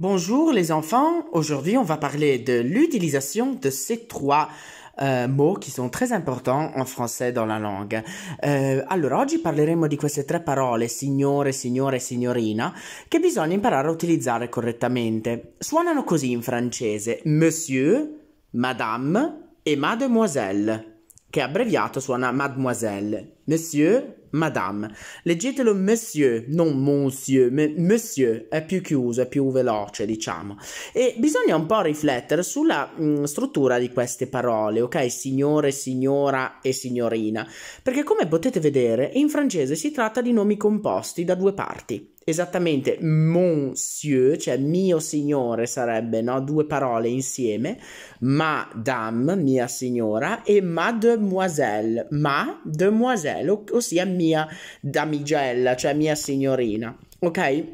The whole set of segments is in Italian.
Bonjour les enfants, aujourd'hui on va parler de l'utilisation de ces trois eh, mots che sono molto importanti in francese nella lingua. Eh, allora, oggi parleremo di queste tre parole, signore, signore e signorina, che bisogna imparare a utilizzare correttamente. Suonano così in francese, monsieur, madame e mademoiselle, che abbreviato suona mademoiselle. Monsieur, madame. Leggetelo monsieur, non monsieur, monsieur è più chiuso, è più veloce, diciamo. E bisogna un po' riflettere sulla mh, mm, struttura di queste parole, ok? Signore, signora e signorina, perché come potete vedere, in francese si tratta di nomi composti da due parti esattamente monsieur, cioè mio signore sarebbe, no? Due parole insieme, madame, mia signora, e mademoiselle, ma demoiselle, ossia mia damigella, cioè mia signorina, ok?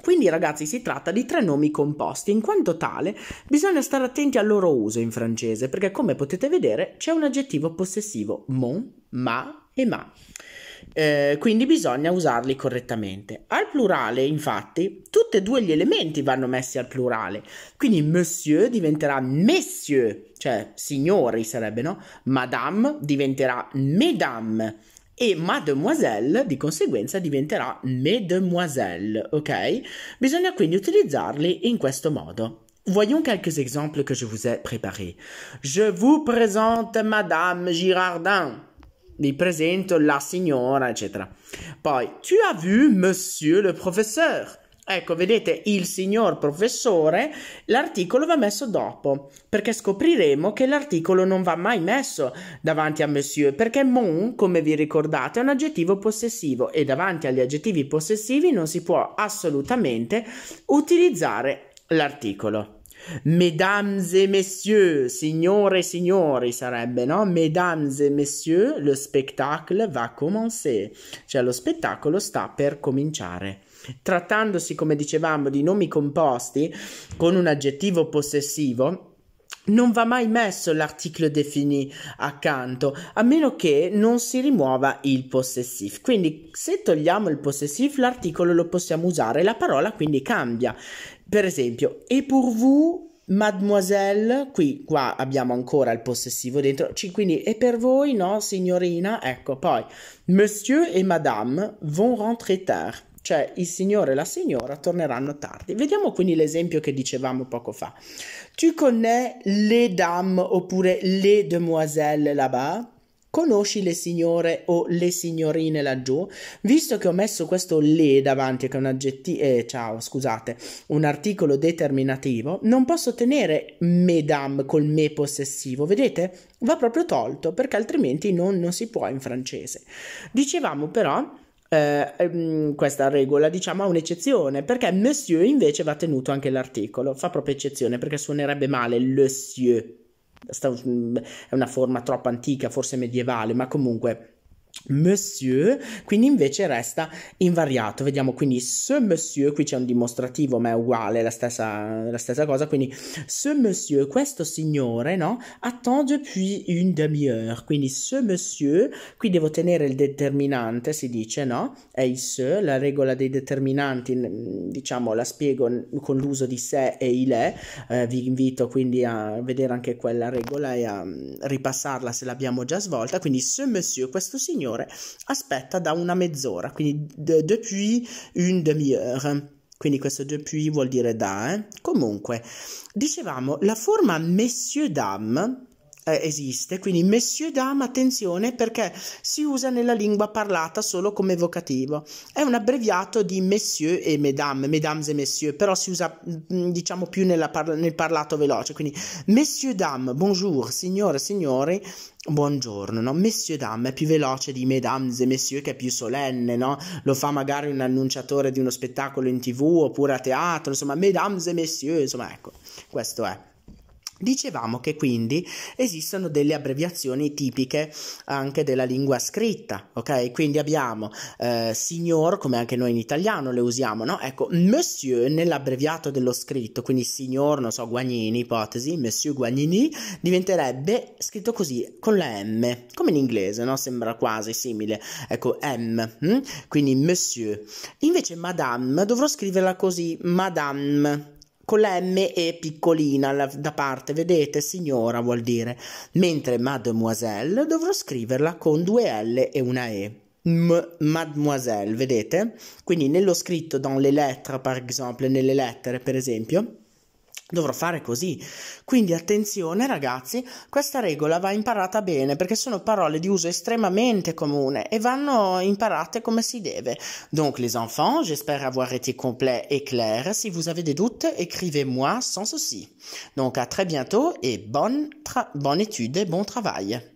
Quindi ragazzi si tratta di tre nomi composti, in quanto tale bisogna stare attenti al loro uso in francese, perché come potete vedere c'è un aggettivo possessivo mon, ma e ma eh, quindi bisogna usarli correttamente. Al plurale, infatti, tutti e due gli elementi vanno messi al plurale, quindi monsieur diventerà messieurs, cioè signori sarebbe, no? Madame diventerà mesdames e mademoiselle di conseguenza diventerà mesdemoiselles, ok? Bisogna quindi utilizzarli in questo modo. Voyons quelques exemples que je vous ai préparés. Je vous présente Madame Girardin vi presento la signora, eccetera. Poi, tu as vu monsieur le professeur? Ecco, vedete, il signor professore, l'articolo va messo dopo, perché scopriremo che l'articolo non va mai messo davanti a monsieur, perché mon, come vi ricordate, è un aggettivo possessivo e davanti agli aggettivi possessivi non si può assolutamente utilizzare l'articolo. Mesdames et messieurs, signore e signori sarebbe, no? Mesdames et messieurs, le spectacle va commencer, cioè lo spettacolo sta per cominciare. Trattandosi, come dicevamo, di nomi composti con un aggettivo possessivo, non va mai messo l'articolo defini accanto, a meno che non si rimuova il possessif. Quindi se togliamo il possessif, l'articolo lo possiamo usare, la parola quindi cambia. Per esempio, e pour vous, mademoiselle, qui qua abbiamo ancora il possessivo dentro, ci, quindi e per voi, no, signorina, ecco, poi monsieur e madame vont rentrer tard, cioè il signore e la signora torneranno tardi. Vediamo quindi l'esempio che dicevamo poco fa. Tu connais les dames oppure les demoiselles là-bas? conosci le signore o le signorine laggiù? Visto che ho messo questo le davanti, che è un aggettivo, eh, ciao, scusate, un articolo determinativo, non posso tenere medam col me possessivo, vedete? Va proprio tolto, perché altrimenti non, non si può in francese. Dicevamo però... Eh, ehm, questa regola diciamo ha un'eccezione perché monsieur invece va tenuto anche l'articolo fa proprio eccezione perché suonerebbe male le monsieur è una forma troppo antica, forse medievale, ma comunque monsieur, quindi invece resta invariato. Vediamo quindi ce monsieur, qui c'è un dimostrativo ma è uguale, la stessa, la stessa cosa, quindi ce monsieur, questo signore, no? Attend depuis une demi-heure, quindi ce monsieur, qui devo tenere il determinante, si dice, no? È il se, la regola dei determinanti, diciamo, la spiego con l'uso di se e il è, eh, vi invito quindi a vedere anche quella regola e a mm, ripassarla se l'abbiamo già svolta, quindi ce monsieur, questo signore, superiore. Aspetta da una mezz'ora, quindi de, depuis une demi-heure. Quindi questo depuis vuol dire da. Eh? Comunque, dicevamo, la forma messieurs dames eh, esiste. Quindi Monsieur Dame, attenzione perché si usa nella lingua parlata solo come vocativo. È un abbreviato di Monsieur e Mesdames, Mesdames e Messieurs, però si usa mm, diciamo più par- nel parlato veloce. Quindi Monsieur Dame, bonjour, signore, e signori, buongiorno, no? Messieurs Dame è più veloce di Mesdames et Messieurs che è più solenne, no? Lo fa magari un annunciatore di uno spettacolo in tv oppure a teatro, insomma, Mesdames et Messieurs, insomma, ecco, questo è. Dicevamo che quindi esistono delle abbreviazioni tipiche anche della lingua scritta, ok? Quindi abbiamo eh, signor, come anche noi in italiano le usiamo, no? Ecco, monsieur nell'abbreviato dello scritto, quindi signor, non so, Guagnini, ipotesi, monsieur Guagnini, diventerebbe scritto così, con la M, come in inglese, no? Sembra quasi simile, ecco, M, hm? quindi monsieur. Invece madame dovrò scriverla così, madame, con la M e piccolina da parte, vedete, signora vuol dire, mentre mademoiselle dovrò scriverla con due L e una E. M, mademoiselle, vedete? Quindi nello scritto dans les lettres, par exemple, nelle lettere, per esempio, Dovrò fare così. Quindi attenzione ragazzi, questa regola va imparata bene perché sono parole di uso estremamente comune e vanno imparate come si deve. Donc les enfants, j'espère avoir été complet et clair. Si vous avez des doutes, écrivez-moi sans souci. Donc à très bientôt et bonne, bonne étude et bon travail.